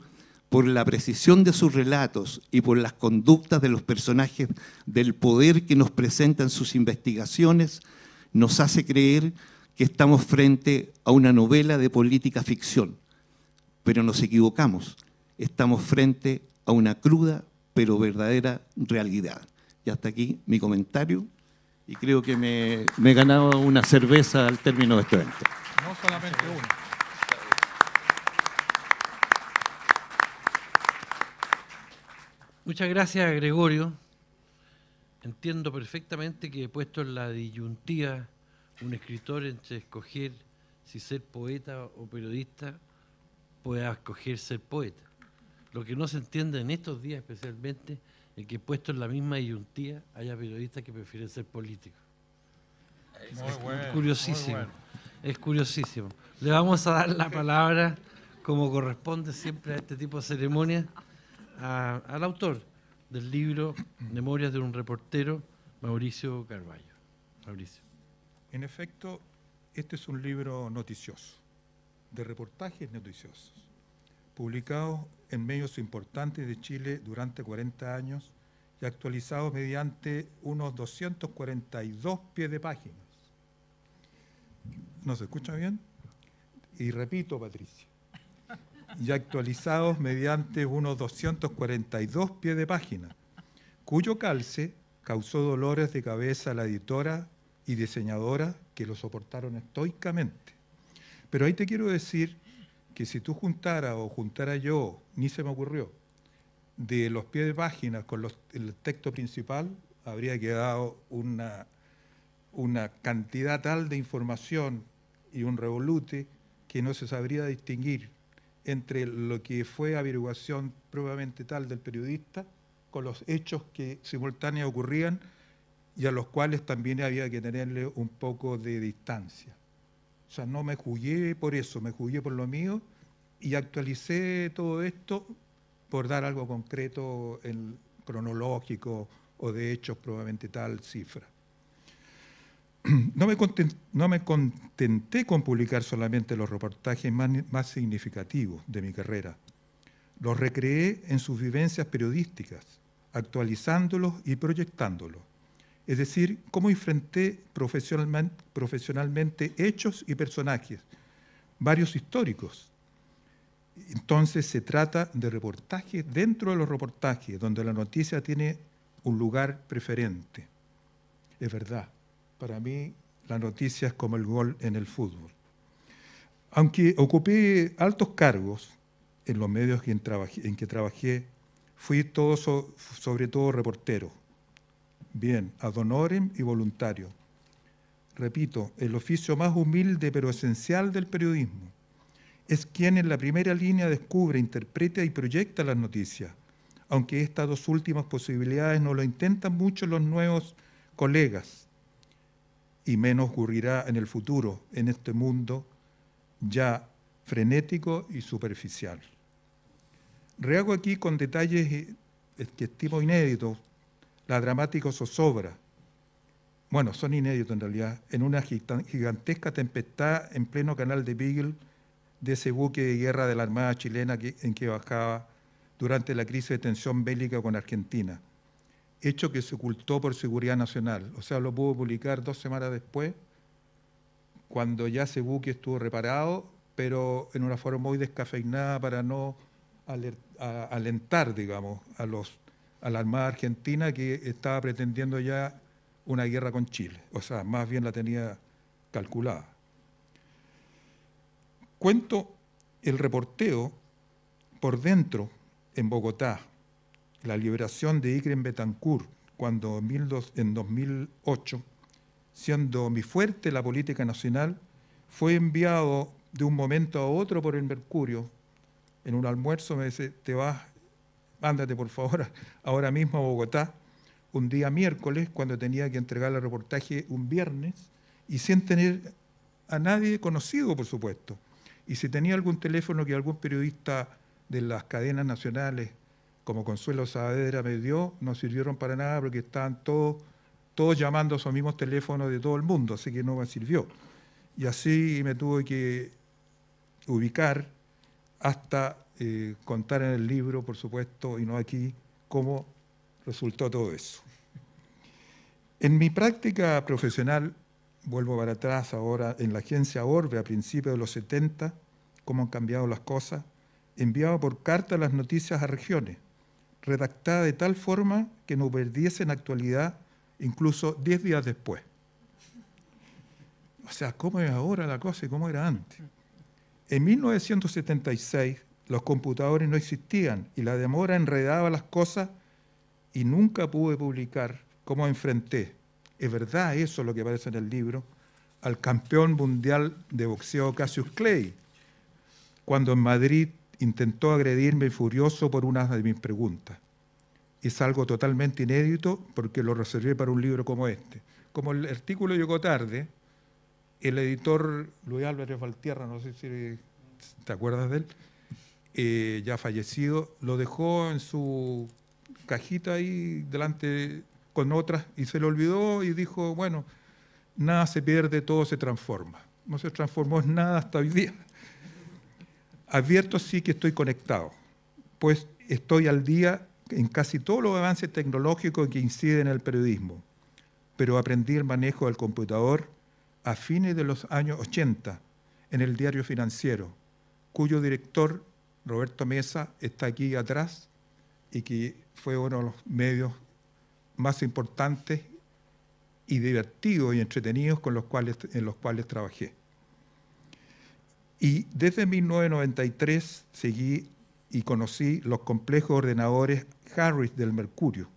por la precisión de sus relatos y por las conductas de los personajes del poder que nos presentan sus investigaciones, nos hace creer que estamos frente a una novela de política ficción, pero nos equivocamos, estamos frente a una cruda pero verdadera realidad. Y hasta aquí mi comentario y creo que me, he ganado una cerveza al término de este evento. No solamente una. Muchas gracias, Gregorio. Entiendo perfectamente que he puesto en la disyuntía un escritor entre escoger si ser poeta o periodista, pueda escoger ser poeta. Lo que no se entiende en estos días especialmente es que puesto en la misma disyuntiva haya periodistas que prefieren ser políticos. es curiosísimo. Es curiosísimo. Le vamos a dar la palabra, como corresponde siempre a este tipo de ceremonias, al autor del libro Memorias de un reportero, Mauricio Carballo. Mauricio. En efecto, este es un libro noticioso, de reportajes noticiosos, publicados en medios importantes de Chile durante 40 años y actualizados mediante unos 242 pies de páginas. se escucha bien? Y repito, Patricio y actualizados mediante unos 242 pies de página, cuyo calce causó dolores de cabeza a la editora y diseñadora que lo soportaron estoicamente. Pero ahí te quiero decir que si tú juntara o juntara yo, ni se me ocurrió, de los pies de página con el texto principal, habría quedado una, una cantidad tal de información y un revolute que no se sabría distinguir entre lo que fue averiguación probablemente tal del periodista con los hechos que simultáneamente ocurrían y a los cuales también había que tenerle un poco de distancia. O sea, no me jugué por eso, me jugué por lo mío y actualicé todo esto por dar algo concreto en, cronológico o de hechos probablemente tal cifra no me, contenté, con publicar solamente los reportajes más, significativos de mi carrera. Los recreé en sus vivencias periodísticas, actualizándolos y proyectándolos. Es decir, cómo enfrenté profesionalmente, profesionalmente hechos y personajes, varios históricos. Entonces se trata de reportajes dentro de los reportajes, donde la noticia tiene un lugar preferente. Es verdad para mí la noticia es como el gol en el fútbol. Aunque ocupé altos cargos en los medios en, que trabajé, fui todo sobre todo reportero. Bien, ad honorem y voluntario. Repito, el oficio más humilde pero esencial del periodismo. Es quien en la primera línea descubre, interpreta y proyecta las noticias, aunque estas dos últimas posibilidades no lo intentan mucho los nuevos colegas y menos ocurrirá en el futuro, en este mundo ya frenético y superficial. Rehago aquí con detalles eh, que estimo inéditos la dramática zozobra. Bueno, son inéditos en realidad, en una gigantesca tempestad en pleno canal de Beagle de ese buque de guerra de la Armada chilena en que bajaba durante la crisis de tensión bélica con Argentina hecho que se ocultó por seguridad nacional. O sea, lo pudo publicar dos semanas después, cuando ya ese buque estuvo reparado, pero en una forma muy descafeinada para no alentar, digamos, a, los, a la Armada Argentina que estaba pretendiendo ya una guerra con Chile. O sea, más bien la tenía calculada. Cuento el reporteo por dentro en Bogotá, la liberación de Ikren Betancourt, cuando en 2008, siendo mi fuerte la política nacional, fue enviado de un momento a otro por el Mercurio. En un almuerzo me dice, te vas, ándate por favor ahora mismo a Bogotá, un día miércoles, cuando tenía que entregar el reportaje un viernes, y sin tener a nadie conocido, por supuesto. Y si tenía algún teléfono que algún periodista de las cadenas nacionales como Consuelo Saavedra me dio, no sirvieron para nada porque estaban todos, llamando a esos mismos teléfonos de todo el mundo, así que no me sirvió. Y así me tuve que ubicar hasta eh, contar en el libro, por supuesto, y no aquí, cómo resultó todo eso. En mi práctica profesional, vuelvo para atrás ahora, en la agencia Orbe a principios de los 70, cómo han cambiado las cosas, enviaba por carta las noticias a regiones, redactada de tal forma que no perdiese en actualidad incluso 10 días después. O sea, ¿cómo es ahora la cosa y cómo era antes? En 1976 los computadores no existían y la demora enredaba las cosas y nunca pude publicar cómo enfrenté. Es verdad, eso lo que aparece en el libro, al campeón mundial de boxeo Cassius Clay, cuando en Madrid intentó agredirme furioso por una de mis preguntas. Es algo totalmente inédito porque lo reservé para un libro como este. Como el artículo llegó tarde, el editor Luis Álvarez Valtierra, no sé si te acuerdas de él, eh, ya fallecido, lo dejó en su cajita ahí delante con otras y se lo olvidó y dijo, bueno, nada se pierde, todo se transforma. No se transformó en nada hasta hoy día. Advierto sí que estoy conectado, pues estoy al día en casi todos los avances tecnológicos que inciden en el periodismo, pero aprendí el manejo del computador a fines de los años 80 en el diario financiero, cuyo director, Roberto Mesa, está aquí atrás y que fue uno de los medios más importantes y divertidos y entretenidos con los cuales, en los cuales trabajé. Y desde 1993 seguí y conocí los complejos ordenadores Harris del Mercurio,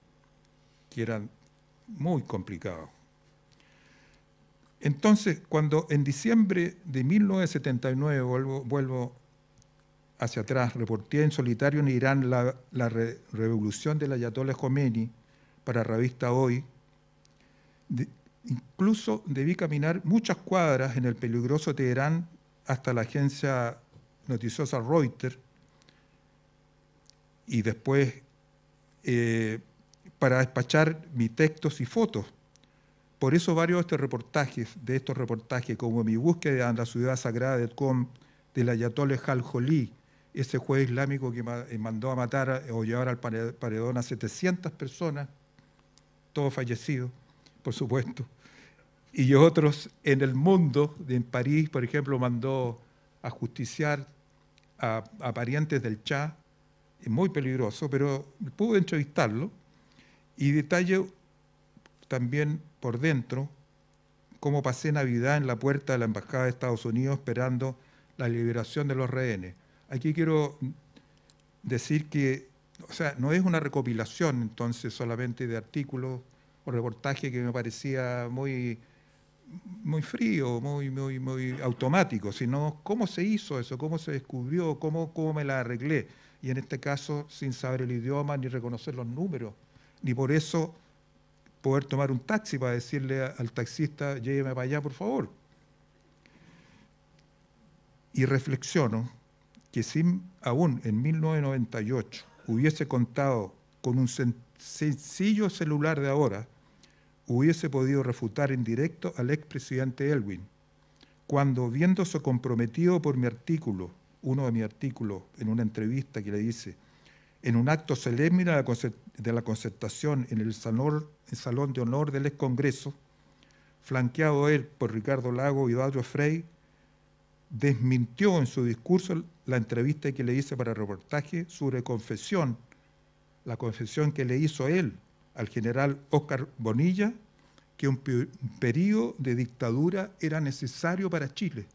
que eran muy complicados. Entonces, cuando en diciembre de 1979 vuelvo, hacia atrás, reporté en solitario en Irán la, revolución de la Ayatollah Khomeini para revista Hoy, incluso debí caminar muchas cuadras en el peligroso Teherán hasta la agencia noticiosa Reuters y después eh, para despachar mis textos y fotos. Por eso varios de estos reportajes, de estos reportajes, como mi búsqueda en la ciudad sagrada de de del Ayatollah Al-Jolí, ese juez islámico que eh, mandó a matar o llevar al paredón a 700 personas, todos fallecidos, por supuesto, y otros en el mundo, en París, por ejemplo, mandó a justiciar a, parientes del Cha, muy peligroso, pero pude entrevistarlo y detalle también por dentro cómo pasé Navidad en la puerta de la Embajada de Estados Unidos esperando la liberación de los rehenes. Aquí quiero decir que, o sea, no es una recopilación entonces solamente de artículos o reportajes que me parecía muy muy frío, muy, muy, muy automático, sino cómo se hizo eso, cómo se descubrió, cómo, cómo me la arreglé. Y en este caso, sin saber el idioma, ni reconocer los números, ni por eso poder tomar un taxi para decirle al taxista, lléveme para allá, por favor. Y reflexiono que si aún en 1998 hubiese contado con un sencillo celular de ahora, hubiese podido refutar en directo al expresidente Elwin, cuando viéndose comprometido por mi artículo, uno de mis artículos, en una entrevista que le dice, en un acto solemne de la concertación en el salón, salón de honor del ex Congreso, flanqueado él por Ricardo Lago y Eduardo Frey, desmintió en su discurso la entrevista que le hice para reportaje sobre confesión, la confesión que le hizo él al general Oscar Bonilla que un, periodo de dictadura era necesario para Chile.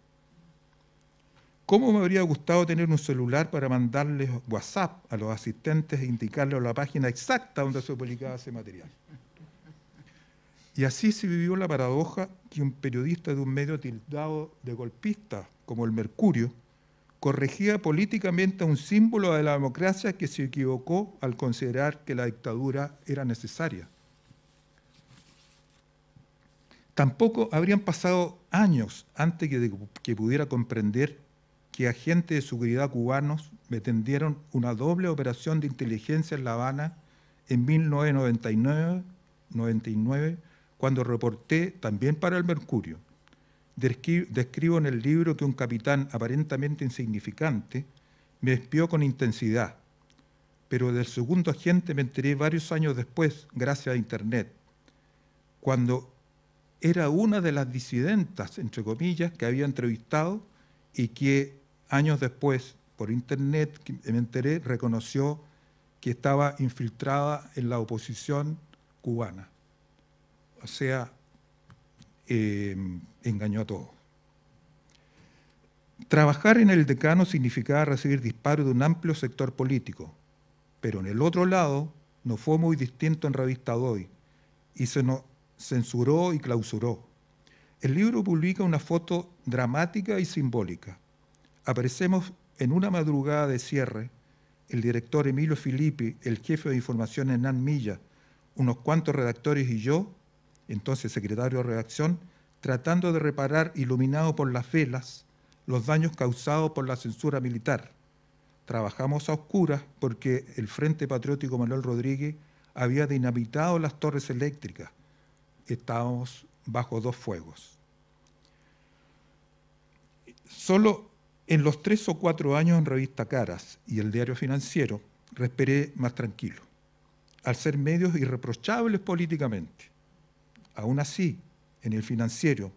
¿Cómo me habría gustado tener un celular para mandarles WhatsApp a los asistentes e indicarles la página exacta donde se publicaba ese material? Y así se vivió la paradoja que un periodista de un medio tildado de golpista como el Mercurio corregía políticamente un símbolo de la democracia que se equivocó al considerar que la dictadura era necesaria. Tampoco habrían pasado años antes que, pudiera comprender que agentes de seguridad cubanos me tendieron una doble operación de inteligencia en La Habana en 1999, cuando reporté también para el Mercurio describo en el libro que un capitán aparentemente insignificante me espió con intensidad, pero del segundo agente me enteré varios años después, gracias a Internet, cuando era una de las disidentas, entre comillas, que había entrevistado y que años después, por Internet, me enteré, reconoció que estaba infiltrada en la oposición cubana. O sea, eh, engañó a todos. Trabajar en el decano significaba recibir disparos de un amplio sector político, pero en el otro lado no fue muy distinto en Revista Hoy y se nos censuró y clausuró. El libro publica una foto dramática y simbólica. Aparecemos en una madrugada de cierre, el director Emilio Filippi, el jefe de información Hernán Milla, unos cuantos redactores y yo, entonces secretario de redacción, tratando de reparar, iluminado por las velas, los daños causados por la censura militar. Trabajamos a oscuras porque el Frente Patriótico Manuel Rodríguez había dinamitado las torres eléctricas. Estábamos bajo dos fuegos. Solo en los tres o cuatro años en Revista Caras y el Diario Financiero respiré más tranquilo, al ser medios irreprochables políticamente. Aún así, en el financiero,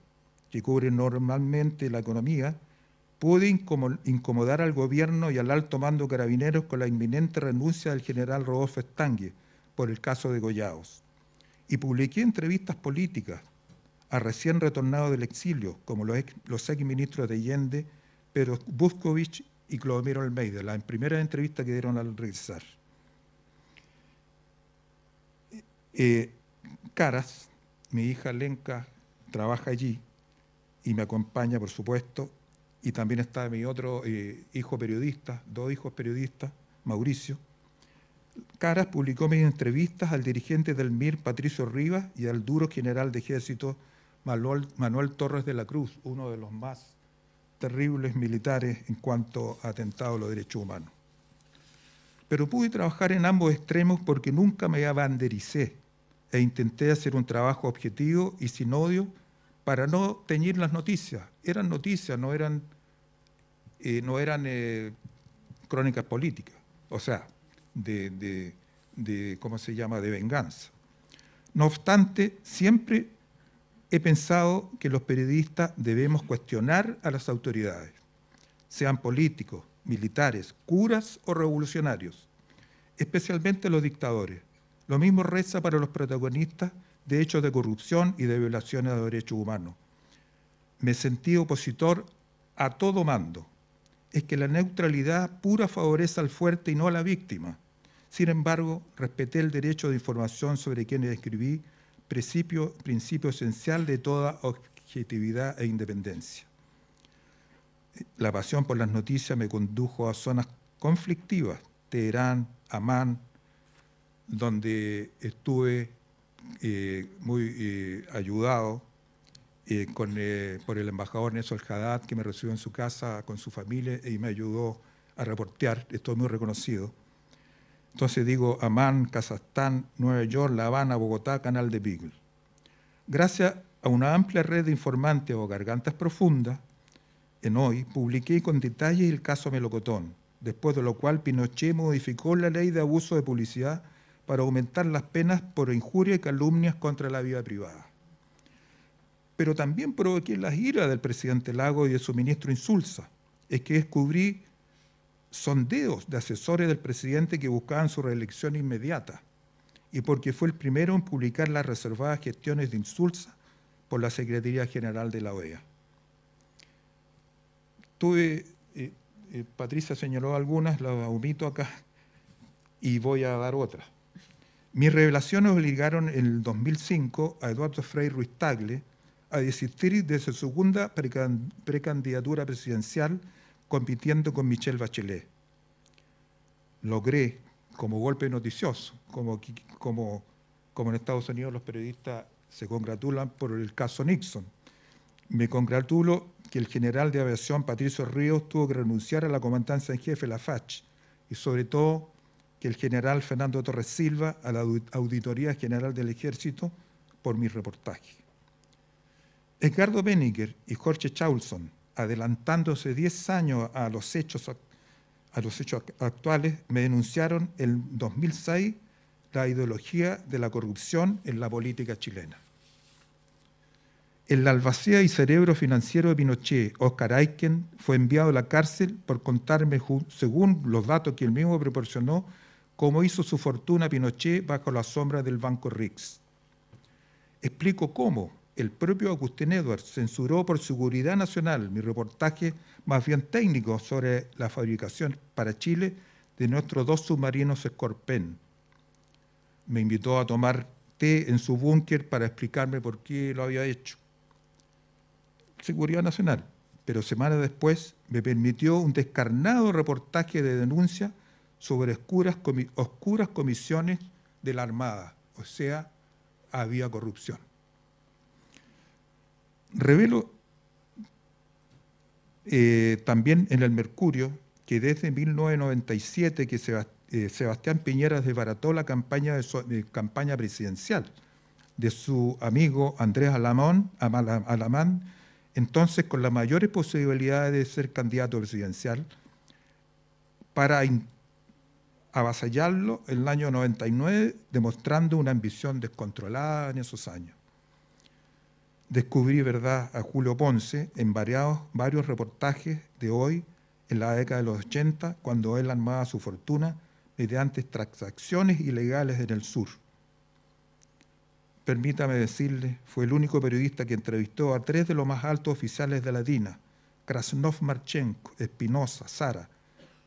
que cubre normalmente la economía, pude incomodar al gobierno y al alto mando carabineros con la inminente renuncia del general Rodolfo Estangue por el caso de Goyaos. Y publiqué entrevistas políticas a recién retornados del exilio, como los ex, ministros de Allende, Pedro Buscovich y Clodomiro Almeida, las primeras entrevistas que dieron al regresar. Eh, caras mi hija Lenka trabaja allí y me acompaña, por supuesto, y también está mi otro eh, hijo periodista, dos hijos periodistas, Mauricio. Caras publicó mis entrevistas al dirigente del MIR, Patricio Rivas, y al duro general de ejército, Manuel, Manuel Torres de la Cruz, uno de los más terribles militares en cuanto a atentado a los derechos humanos. Pero pude trabajar en ambos extremos porque nunca me abandericé e intenté hacer un trabajo objetivo y sin odio para no teñir las noticias. Eran noticias, no eran, eh, no eran eh, crónicas políticas, o sea, de, de, ¿cómo se llama?, de venganza. No obstante, siempre he pensado que los periodistas debemos cuestionar a las autoridades, sean políticos, militares, curas o revolucionarios, especialmente los dictadores lo mismo reza para los protagonistas de hechos de corrupción y de violaciones de derechos humanos. Me sentí opositor a todo mando. Es que la neutralidad pura favorece al fuerte y no a la víctima. Sin embargo, respeté el derecho de información sobre quienes escribí, principio, principio esencial de toda objetividad e independencia. La pasión por las noticias me condujo a zonas conflictivas, Teherán, Amán, donde estuve eh, muy eh, ayudado eh, con, por el embajador Nelson Haddad, que me recibió en su casa con su familia y me ayudó a reportear. Estoy muy reconocido. Entonces digo Amán, Kazajstán, Nueva York, La Habana, Bogotá, Canal de Beagle. Gracias a una amplia red de informantes o gargantas profundas, en hoy publiqué con detalle el caso Melocotón, después de lo cual Pinochet modificó la ley de abuso de publicidad para aumentar las penas por injuria y calumnias contra la vida privada. Pero también provoqué la ira del presidente Lago y de su ministro Insulza. Es que descubrí sondeos de asesores del presidente que buscaban su reelección inmediata y porque fue el primero en publicar las reservadas gestiones de insulsa por la Secretaría General de la OEA. Tuve, eh, eh, Patricia señaló algunas, las omito acá y voy a dar otras. Mis revelaciones obligaron en el 2005 a Eduardo Frei Ruiz Tagle a desistir de su segunda precandidatura presidencial compitiendo con Michelle Bachelet. Logré, como golpe noticioso, como, como, como en Estados Unidos los periodistas se congratulan por el caso Nixon, me congratulo que el general de aviación Patricio Ríos tuvo que renunciar a la comandancia en jefe, la FACH, y sobre todo que el general Fernando Torres Silva a la Auditoría General del Ejército por mi reportaje. Edgardo Benninger y Jorge Chaulson, adelantándose 10 años a los hechos, a los hechos actuales, me denunciaron en 2006 la ideología de la corrupción en la política chilena. El la albacea y cerebro financiero de Pinochet, Oscar Aiken fue enviado a la cárcel por contarme, según los datos que él mismo proporcionó, como hizo su fortuna Pinochet bajo la sombra del Banco Rix. Explico cómo el propio Agustín Edwards censuró por seguridad nacional mi reportaje más bien técnico sobre la fabricación para Chile de nuestros dos submarinos Scorpion. Me invitó a tomar té en su búnker para explicarme por qué lo había hecho. Seguridad Nacional. Pero semanas después me permitió un descarnado reportaje de denuncia sobre oscuras, comisiones de la Armada, o sea, había corrupción. Revelo eh, también en el Mercurio que desde 1997 que eh, Sebastián Piñera desbarató la campaña, de campaña presidencial de su amigo Andrés Alamán, entonces con las mayores posibilidades de ser candidato presidencial, para avasallarlo en el año 99, demostrando una ambición descontrolada en esos años. Descubrí, ¿verdad?, a Julio Ponce en varios reportajes de hoy, en la década de los 80, cuando él armaba su fortuna mediante transacciones ilegales en el sur. Permítame decirle, fue el único periodista que entrevistó a tres de los más altos oficiales de la DINA, Krasnov Marchenko, Espinosa, Sara,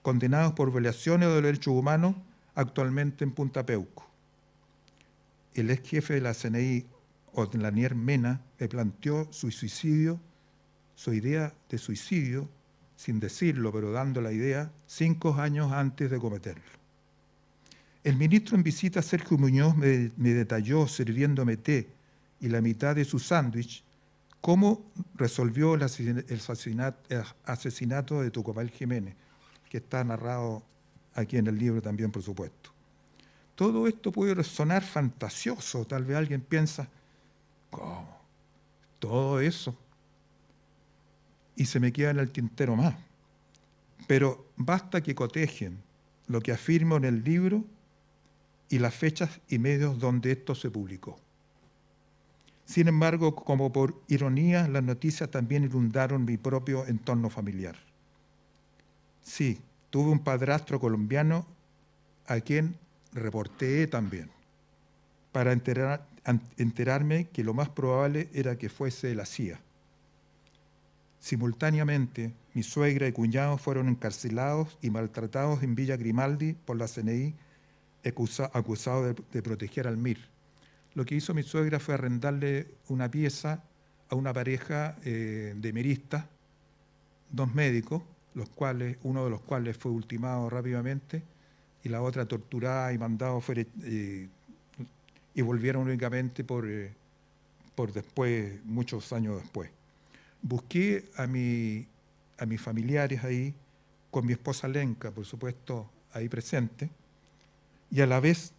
condenados por violaciones de los derechos humanos actualmente en Punta Peuco. El ex jefe de la CNI, Otlanier Mena, me planteó su suicidio, su idea de suicidio, sin decirlo, pero dando la idea, cinco años antes de cometerlo. El ministro en visita, Sergio Muñoz, me, detalló, sirviéndome té y la mitad de su sándwich, cómo resolvió el asesinato de Tucumán Jiménez que está narrado aquí en el libro también, por supuesto. Todo esto puede sonar fantasioso, tal vez alguien piensa, ¿cómo? Todo eso. Y se me queda en el tintero más. Pero basta que cotejen lo que afirmo en el libro y las fechas y medios donde esto se publicó. Sin embargo, como por ironía, las noticias también inundaron mi propio entorno familiar. Sí, tuve un padrastro colombiano a quien reporté también, para enterarme que lo más probable era que fuese la CIA. Simultáneamente, mi suegra y cuñado fueron encarcelados y maltratados en Villa Grimaldi por la CNI, acusados de, proteger al MIR. Lo que hizo mi suegra fue arrendarle una pieza a una pareja eh, de miristas, dos médicos, los cuales, uno de los cuales fue ultimado rápidamente y la otra torturada y mandado eh, y volvieron únicamente por, eh, por después, muchos años después. Busqué a, mi, a mis familiares ahí, con mi esposa Lenka, por supuesto, ahí presente, y a la vez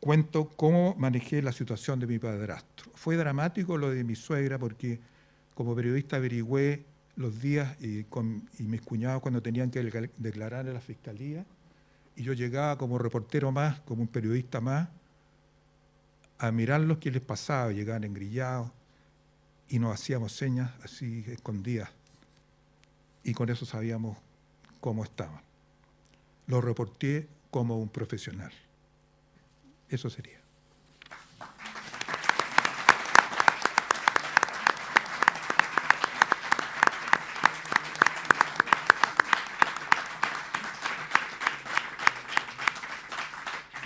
cuento cómo manejé la situación de mi padrastro. Fue dramático lo de mi suegra porque como periodista averigüé los días y, con, mis cuñados cuando tenían que declarar a la fiscalía, y yo llegaba como reportero más, como un periodista más, a mirar lo que les pasaba, llegaban engrillados y nos hacíamos señas así escondidas. Y con eso sabíamos cómo estaban. Lo reporté como un profesional. Eso sería.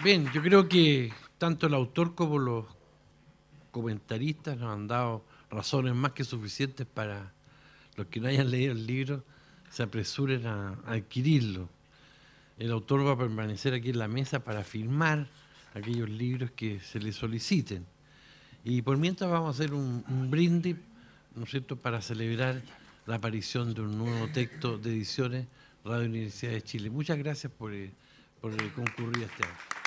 Bien, yo creo que tanto el autor como los comentaristas nos han dado razones más que suficientes para los que no hayan leído el libro se apresuren a, adquirirlo. El autor va a permanecer aquí en la mesa para firmar aquellos libros que se le soliciten. Y por mientras vamos a hacer un, un brindis, ¿no es cierto?, para celebrar la aparición de un nuevo texto de ediciones Radio Universidad de Chile. Muchas gracias por, eh, por eh, concurrir a este año.